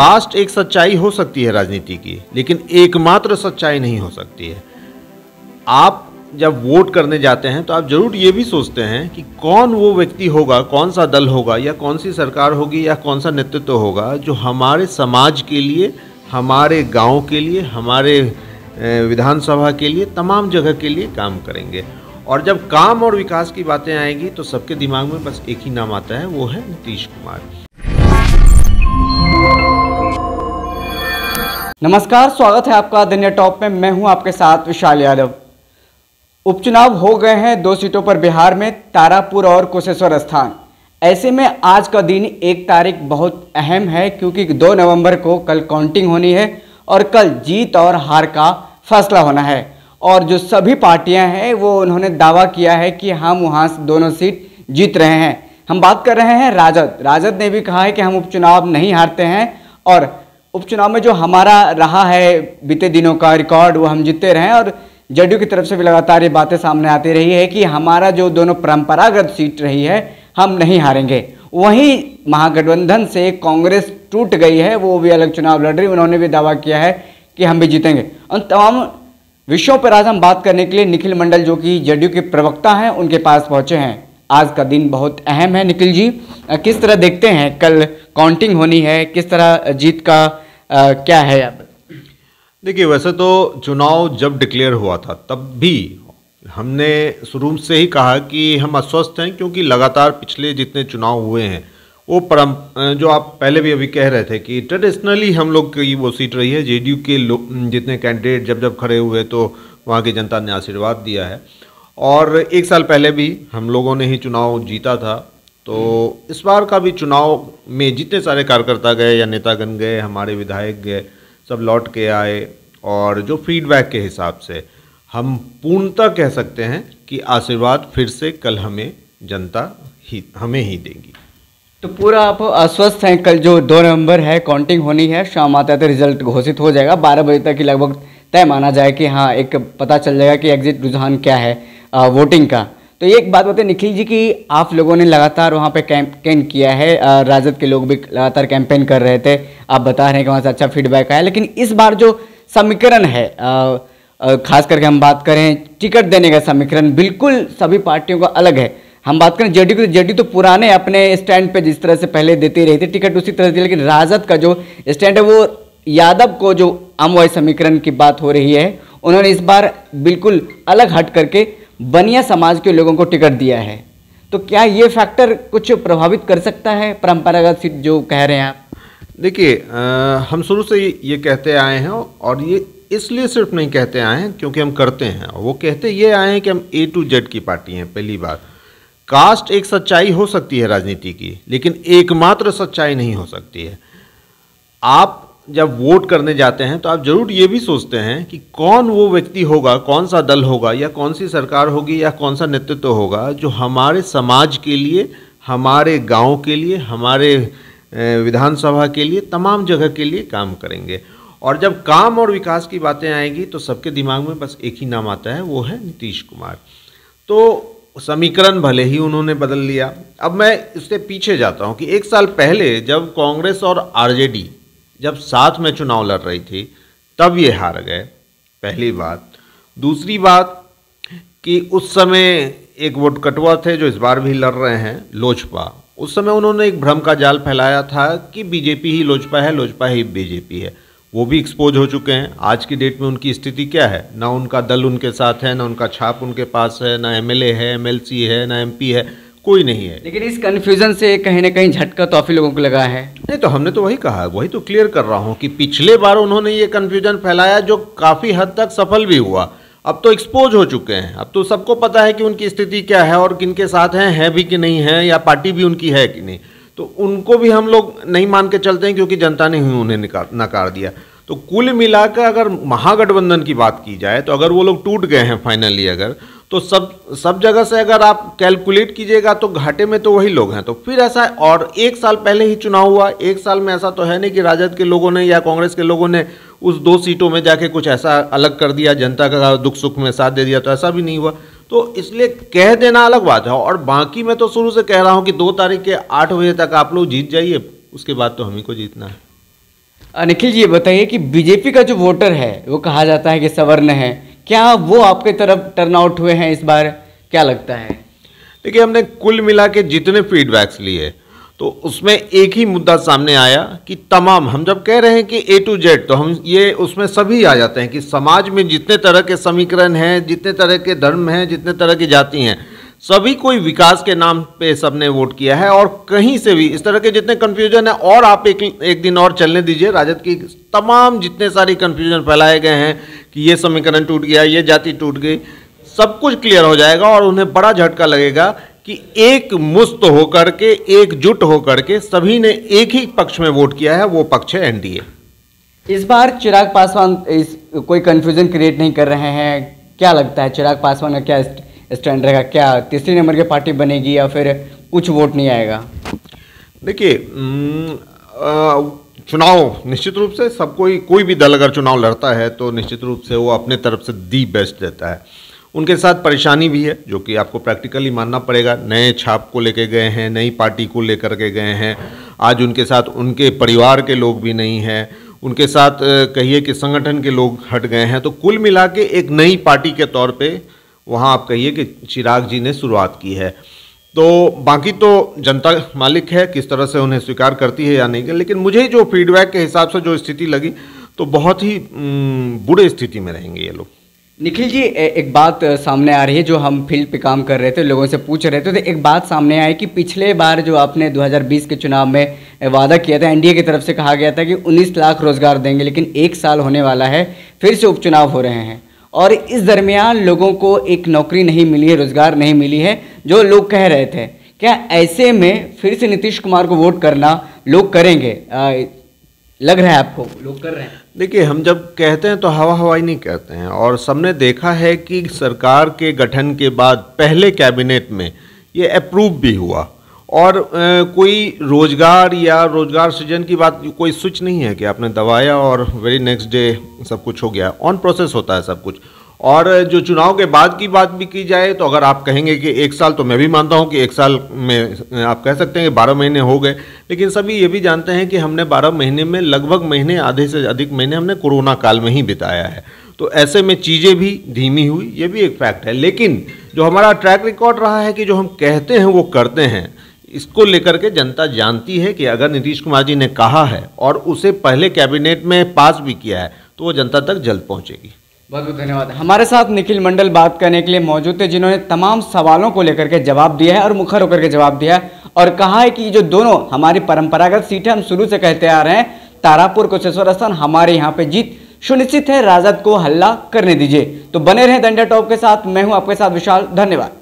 cast एक सच्चाई हो सकती है राजनीति की लेकिन एकमात्र सच्चाई नहीं हो सकती है आप जब वोट करने जाते हैं तो आप जरूर ये भी सोचते हैं कि कौन वो व्यक्ति होगा कौन सा दल होगा या कौन सी सरकार होगी या कौन सा नेतृत्व होगा जो हमारे समाज के लिए हमारे गांव के लिए हमारे विधानसभा के लिए तमाम जगह के लिए काम करेंगे और जब काम और विकास की बातें आएंगी तो सबके दिमाग में बस एक ही नाम आता है वो है नीतीश कुमार नमस्कार स्वागत है आपका दुनिया टॉप में मैं हूं आपके साथ विशाल यादव उपचुनाव हो गए हैं दो सीटों पर बिहार में तारापुर और कुशेश्वर स्थान ऐसे में आज का दिन एक तारीख बहुत अहम है क्योंकि दो नवंबर को कल काउंटिंग होनी है और कल जीत और हार का फैसला होना है और जो सभी पार्टियां हैं वो उन्होंने दावा किया है कि हम वहाँ दोनों सीट जीत रहे हैं हम बात कर रहे हैं राजद राजद ने भी कहा है कि हम उपचुनाव नहीं हारते हैं और उपचुनाव में जो हमारा रहा है बीते दिनों का रिकॉर्ड वो हम जीतते रहे और जेडीयू की तरफ से भी लगातार ये बातें सामने आती रही है कि हमारा जो दोनों परंपरागत सीट रही है हम नहीं हारेंगे वहीं महागठबंधन से कांग्रेस टूट गई है वो भी अलग चुनाव लड़ रही उन्होंने भी दावा किया है कि हम भी जीतेंगे उन तमाम विषयों पर आज हम बात करने के लिए निखिल मंडल जो कि जेडीयू के प्रवक्ता हैं उनके पास पहुंचे हैं आज का दिन बहुत अहम है निखिल जी किस तरह देखते हैं कल काउंटिंग होनी है किस तरह जीत का आ, क्या है अब देखिए वैसे तो चुनाव जब डिक्लेयर हुआ था तब भी हमने शुरू से ही कहा कि हम अस्वस्थ हैं क्योंकि लगातार पिछले जितने चुनाव हुए हैं वो परम जो आप पहले भी अभी कह रहे थे कि ट्रेडिशनली हम लोग की वो सीट रही है जेडीयू के जितने कैंडिडेट जब जब खड़े हुए तो वहाँ की जनता ने आशीर्वाद दिया है और एक साल पहले भी हम लोगों ने ही चुनाव जीता था तो इस बार का भी चुनाव में जितने सारे कार्यकर्ता गए या नेतागण गए हमारे विधायक गए सब लौट के आए और जो फीडबैक के हिसाब से हम पूर्णतः कह सकते हैं कि आशीर्वाद फिर से कल हमें जनता ही हमें ही देगी तो पूरा आप आश्वस्त हैं कल जो दो नवंबर है काउंटिंग होनी है शाम आते आते रिजल्ट घोषित हो जाएगा बारह बजे तक ही लगभग तय माना जाए कि हाँ एक पता चल जाएगा कि एग्जिट रुझान क्या है वोटिंग का तो ये एक बात बताए निखिल जी कि आप लोगों ने लगातार वहाँ पे कैंपेन किया है राजद के लोग भी लगातार कैंपेन कर रहे थे आप बता रहे हैं कि वहाँ से अच्छा फीडबैक आया लेकिन इस बार जो समीकरण है खास करके हम बात करें टिकट देने का समीकरण बिल्कुल सभी पार्टियों का अलग है हम बात करें जेडी को जेडी तो पुराने अपने स्टैंड पे जिस तरह से पहले देती रही थी टिकट उसी तरह से लेकिन राजद का जो स्टैंड है वो यादव को जो आमवाय समीकरण की बात हो रही है उन्होंने इस बार बिल्कुल अलग हट करके बनिया समाज के लोगों को टिकट दिया है तो क्या ये फैक्टर कुछ प्रभावित कर सकता है परंपरागत सीट जो कह रहे हैं आप देखिए हम शुरू से ये कहते आए हैं और ये इसलिए सिर्फ नहीं कहते आए हैं क्योंकि हम करते हैं वो कहते ये आए हैं कि हम ए टू जेड की पार्टी हैं पहली बार कास्ट एक सच्चाई हो सकती है राजनीति की लेकिन एकमात्र सच्चाई नहीं हो सकती है आप जब वोट करने जाते हैं तो आप ज़रूर ये भी सोचते हैं कि कौन वो व्यक्ति होगा कौन सा दल होगा या कौन सी सरकार होगी या कौन सा नेतृत्व तो होगा जो हमारे समाज के लिए हमारे गांव के लिए हमारे विधानसभा के लिए तमाम जगह के लिए काम करेंगे और जब काम और विकास की बातें आएंगी तो सबके दिमाग में बस एक ही नाम आता है वो है नीतीश कुमार तो समीकरण भले ही उन्होंने बदल लिया अब मैं इससे पीछे जाता हूँ कि एक साल पहले जब कांग्रेस और आरजेडी जब साथ में चुनाव लड़ रही थी तब ये हार गए पहली बात दूसरी बात कि उस समय एक वोट कटवा थे जो इस बार भी लड़ रहे हैं लोजपा उस समय उन्होंने एक भ्रम का जाल फैलाया था कि बीजेपी ही लोजपा है लोजपा ही बीजेपी है वो भी एक्सपोज हो चुके हैं आज की डेट में उनकी स्थिति क्या है ना उनका दल उनके साथ है ना उनका छाप उनके पास है ना एमएलए है एमएलसी है ना एमपी है कोई नहीं है लेकिन इस कन्फ्यूजन से कहीं ना कहीं झटका तो आप लोगों को लगा है नहीं तो हमने तो वही कहा वही तो क्लियर कर रहा हूँ कि पिछले बार उन्होंने ये कन्फ्यूजन फैलाया जो काफ़ी हद तक सफल भी हुआ अब तो एक्सपोज हो चुके हैं अब तो सबको पता है कि उनकी स्थिति क्या है और किन के साथ हैं है भी कि नहीं है या पार्टी भी उनकी है कि नहीं तो उनको भी हम लोग नहीं मान के चलते हैं क्योंकि जनता ने ही उन्हें नकार दिया तो कुल मिलाकर अगर महागठबंधन की बात की जाए तो अगर वो लोग टूट गए हैं फाइनली अगर तो सब सब जगह से अगर आप कैलकुलेट कीजिएगा तो घाटे में तो वही लोग हैं तो फिर ऐसा है और एक साल पहले ही चुनाव हुआ एक साल में ऐसा तो है नहीं कि राजद के लोगों ने या कांग्रेस के लोगों ने उस दो सीटों में जाके कुछ ऐसा अलग कर दिया जनता का दुख सुख में साथ दे दिया तो ऐसा भी नहीं हुआ तो इसलिए कह देना अलग बात है और बाकी मैं तो शुरू से कह रहा हूँ कि दो तारीख के आठ बजे तक आप लोग जीत जाइए उसके बाद तो हम ही को जीतना है निखिल जी ये बताइए कि बीजेपी का जो वोटर है वो कहा जाता है कि सवर्ण है क्या वो आपके तरफ टर्न आउट हुए हैं इस बार क्या लगता है देखिए हमने कुल मिला के जितने फीडबैक्स लिए तो उसमें एक ही मुद्दा सामने आया कि तमाम हम जब कह रहे हैं कि ए टू जेड तो हम ये उसमें सभी आ जाते हैं कि समाज में जितने तरह के समीकरण हैं जितने तरह के धर्म हैं जितने तरह की जाति हैं सभी कोई विकास के नाम पे सबने वोट किया है और कहीं से भी इस तरह के जितने कन्फ्यूजन है और आप एक एक दिन और चलने दीजिए राजद की तमाम जितने सारी कन्फ्यूजन फैलाए गए हैं कि ये समीकरण टूट गया ये जाति टूट गई सब कुछ क्लियर हो जाएगा और उन्हें बड़ा झटका लगेगा कि एक मुस्त होकर के एकजुट होकर के सभी ने एक ही पक्ष में वोट किया है वो पक्ष है एनडीए इस बार चिराग पासवान इस कोई कन्फ्यूजन क्रिएट नहीं कर रहे हैं क्या लगता है चिराग पासवान का क्या स्टैंड रहेगा क्या तीसरे नंबर की पार्टी बनेगी या फिर कुछ वोट नहीं आएगा देखिए चुनाव निश्चित रूप से सब कोई कोई भी दल अगर चुनाव लड़ता है तो निश्चित रूप से वो अपने तरफ से दी बेस्ट देता है उनके साथ परेशानी भी है जो कि आपको प्रैक्टिकली मानना पड़ेगा नए छाप को लेके गए हैं नई पार्टी को लेकर के गए हैं आज उनके साथ उनके परिवार के लोग भी नहीं हैं उनके साथ कहिए कि संगठन के लोग हट गए हैं तो कुल मिला के एक नई पार्टी के तौर पर वहाँ आप कहिए कि चिराग जी ने शुरुआत की है तो बाकी तो जनता मालिक है किस तरह से उन्हें स्वीकार करती है या नहीं कर लेकिन मुझे जो फीडबैक के हिसाब से जो स्थिति लगी तो बहुत ही बुरे स्थिति में रहेंगे ये लोग निखिल जी एक बात सामने आ रही है जो हम फील्ड पे काम कर रहे थे लोगों से पूछ रहे थे तो एक बात सामने आई कि पिछले बार जो आपने 2020 के चुनाव में वादा किया था एनडीए की तरफ से कहा गया था कि 19 लाख रोजगार देंगे लेकिन एक साल होने वाला है फिर से उपचुनाव हो रहे हैं और इस दरमियान लोगों को एक नौकरी नहीं मिली है रोज़गार नहीं मिली है जो लोग कह रहे थे क्या ऐसे में फिर से नीतीश कुमार को वोट करना लोग करेंगे आ, लग रहा है आपको लोग कर रहे हैं देखिए हम जब कहते हैं तो हवा हवाई नहीं कहते हैं और सबने देखा है कि सरकार के गठन के बाद पहले कैबिनेट में ये अप्रूव भी हुआ और कोई रोजगार या रोजगार सृजन की बात कोई स्विच नहीं है कि आपने दबाया और वेरी नेक्स्ट डे सब कुछ हो गया ऑन प्रोसेस होता है सब कुछ और जो चुनाव के बाद की बात भी की जाए तो अगर आप कहेंगे कि एक साल तो मैं भी मानता हूं कि एक साल में आप कह सकते हैं कि बारह महीने हो गए लेकिन सभी ये भी जानते हैं कि हमने बारह महीने में लगभग महीने आधे से अधिक महीने हमने कोरोना काल में ही बिताया है तो ऐसे में चीज़ें भी धीमी हुई ये भी एक फैक्ट है लेकिन जो हमारा ट्रैक रिकॉर्ड रहा है कि जो हम कहते हैं वो करते हैं इसको लेकर के जनता जानती है कि अगर नीतीश कुमार जी ने कहा है और उसे पहले कैबिनेट में पास भी किया है तो वो जनता तक जल्द पहुंचेगी बहुत बहुत धन्यवाद हमारे साथ निखिल मंडल बात करने के लिए मौजूद थे जिन्होंने तमाम सवालों को लेकर के जवाब दिया है और मुखर होकर के जवाब दिया है और कहा है कि जो दोनों हमारी परंपरागत सीटें हम शुरू से कहते आ रहे हैं तारापुर कुशेश्वर स्थान हमारे यहाँ पे जीत सुनिश्चित है राजद को हल्ला करने दीजिए तो बने रहें दंडा टॉप के साथ मैं हूँ आपके साथ विशाल धन्यवाद